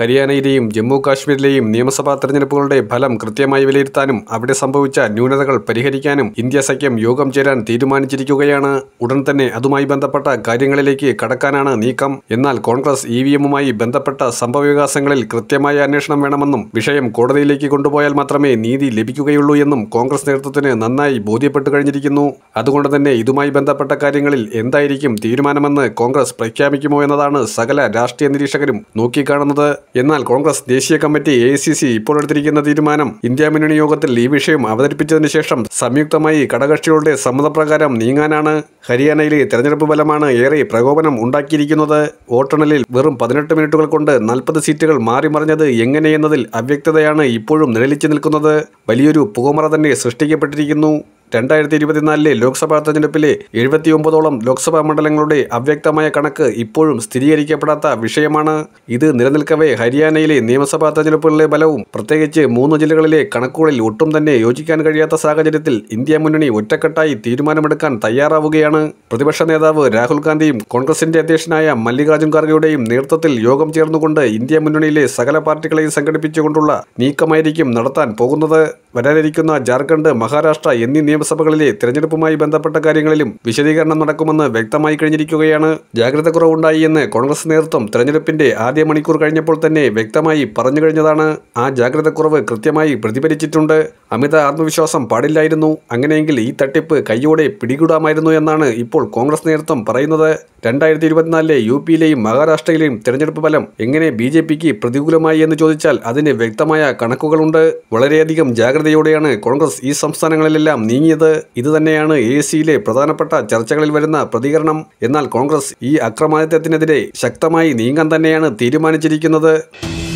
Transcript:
ഹരിയാനയിലെയും ജമ്മു കാശ്മീരിലെയും നിയമസഭാ തെരഞ്ഞെടുപ്പുകളുടെ ഫലം കൃത്യമായി വിലയിരുത്താനും അവിടെ സംഭവിച്ച ന്യൂനതകൾ പരിഹരിക്കാനും ഇന്ത്യ സഖ്യം യോഗം ചേരാൻ തീരുമാനിച്ചിരിക്കുകയാണ് ഉടൻ തന്നെ അതുമായി ബന്ധപ്പെട്ട കാര്യങ്ങളിലേക്ക് കടക്കാനാണ് നീക്കം എന്നാൽ കോൺഗ്രസ് ഇ വി എമ്മുമായി ബന്ധപ്പെട്ട സംഭവവികാസങ്ങളിൽ കൃത്യമായ അന്വേഷണം വേണമെന്നും വിഷയം കോടതിയിലേക്ക് കൊണ്ടുപോയാൽ മാത്രമേ നീതി ലഭിക്കുകയുള്ളൂ എന്നും കോൺഗ്രസ് നേതൃത്വത്തിന് നന്നായി ബോധ്യപ്പെട്ടു കഴിഞ്ഞിരിക്കുന്നു അതുകൊണ്ട് തന്നെ ഇതുമായി ബന്ധപ്പെട്ട കാര്യങ്ങളിൽ എന്തായിരിക്കും തീരുമാനമെന്ന് കോൺഗ്രസ് പ്രഖ്യാപിക്കുമോ എന്നതാണ് സകല രാഷ്ട്രീയ നിരീക്ഷകരും നോക്കിക്കാണുന്നത് എന്നാൽ കോൺഗ്രസ് ദേശീയ കമ്മിറ്റി എ സി സി ഇപ്പോൾ എടുത്തിരിക്കുന്ന തീരുമാനം ഇന്ത്യ മുന്നണി യോഗത്തിൽ ഈ വിഷയം അവതരിപ്പിച്ചതിന് ശേഷം സംയുക്തമായി ഘടകകക്ഷികളുടെ സമ്മതപ്രകാരം നീങ്ങാനാണ് ഹരിയാനയിലെ തെരഞ്ഞെടുപ്പ് ഫലമാണ് ഏറെ പ്രകോപനം ഉണ്ടാക്കിയിരിക്കുന്നത് വോട്ടെണ്ണലിൽ വെറും പതിനെട്ട് മിനിറ്റുകൾ കൊണ്ട് നാൽപ്പത് സീറ്റുകൾ മാറിമറിഞ്ഞത് എങ്ങനെയെന്നതിൽ അവ്യക്തതയാണ് ഇപ്പോഴും നിഴലിച്ചു നിൽക്കുന്നത് വലിയൊരു പുകമറ തന്നെ സൃഷ്ടിക്കപ്പെട്ടിരിക്കുന്നു രണ്ടായിരത്തി ഇരുപത്തിനാലിലെ ലോക്സഭാ തെരഞ്ഞെടുപ്പിലെ എഴുപത്തിയൊമ്പതോളം ലോക്സഭാ മണ്ഡലങ്ങളുടെ അവ്യക്തമായ കണക്ക് ഇപ്പോഴും സ്ഥിരീകരിക്കപ്പെടാത്ത വിഷയമാണ് ഇത് നിലനിൽക്കവേ ഹരിയാനയിലെ നിയമസഭാ തെരഞ്ഞെടുപ്പുകളിലെ ബലവും പ്രത്യേകിച്ച് മൂന്ന് ജില്ലകളിലെ കണക്കുകളിൽ ഒട്ടും തന്നെ യോജിക്കാൻ കഴിയാത്ത സാഹചര്യത്തിൽ ഇന്ത്യ മുന്നണി ഒറ്റക്കെട്ടായി തീരുമാനമെടുക്കാൻ തയ്യാറാവുകയാണ് പ്രതിപക്ഷ നേതാവ് രാഹുൽ ഗാന്ധിയും കോൺഗ്രസിന്റെ അധ്യക്ഷനായ മല്ലികാർജ്ജുൻ ഖാർഗെയുടെയും നേതൃത്വത്തിൽ യോഗം ചേർന്നുകൊണ്ട് ഇന്ത്യ മുന്നണിയിലെ സകല പാർട്ടികളെയും സംഘടിപ്പിച്ചുകൊണ്ടുള്ള നീക്കമായിരിക്കും നടത്താൻ പോകുന്നത് വരാനിരിക്കുന്ന ജാർഖണ്ഡ് മഹാരാഷ്ട്ര എന്നീ നിയമസഭകളിലെ തെരഞ്ഞെടുപ്പുമായി ബന്ധപ്പെട്ട കാര്യങ്ങളിലും വിശദീകരണം നടക്കുമെന്ന് വ്യക്തമായി കഴിഞ്ഞിരിക്കുകയാണ് ജാഗ്രത കുറവുണ്ടായി എന്ന് കോൺഗ്രസ് നേതൃത്വം തെരഞ്ഞെടുപ്പിന്റെ ആദ്യ മണിക്കൂർ കഴിഞ്ഞപ്പോൾ തന്നെ വ്യക്തമായി പറഞ്ഞു കഴിഞ്ഞതാണ് ആ ജാഗ്രത കുറവ് കൃത്യമായി പ്രതിഫലിച്ചിട്ടുണ്ട് അമിത ആത്മവിശ്വാസം പാടില്ലായിരുന്നു അങ്ങനെയെങ്കിൽ ഈ തട്ടിപ്പ് കൈയോടെ പിടികൂടാമായിരുന്നു എന്നാണ് ഇപ്പോൾ കോൺഗ്രസ് നേതൃത്വം പറയുന്നത് രണ്ടായിരത്തി ഇരുപത്തിനാലിലെ യു പിയിലെയും മഹാരാഷ്ട്രയിലെയും തെരഞ്ഞെടുപ്പ് ഫലം എങ്ങനെ ബി പ്രതികൂലമായി എന്ന് ചോദിച്ചാൽ അതിന് വ്യക്തമായ കണക്കുകളുണ്ട് വളരെയധികം ജാഗ്രത ജാഗ്രതയോടെയാണ് കോൺഗ്രസ് ഈ സംസ്ഥാനങ്ങളിലെല്ലാം നീങ്ങിയത് തന്നെയാണ് എ സിയിലെ പ്രധാനപ്പെട്ട ചർച്ചകളിൽ വരുന്ന പ്രതികരണം എന്നാൽ കോൺഗ്രസ് ഈ അക്രമാദിത്യത്തിനെതിരെ ശക്തമായി നീങ്ങാൻ തന്നെയാണ് തീരുമാനിച്ചിരിക്കുന്നത്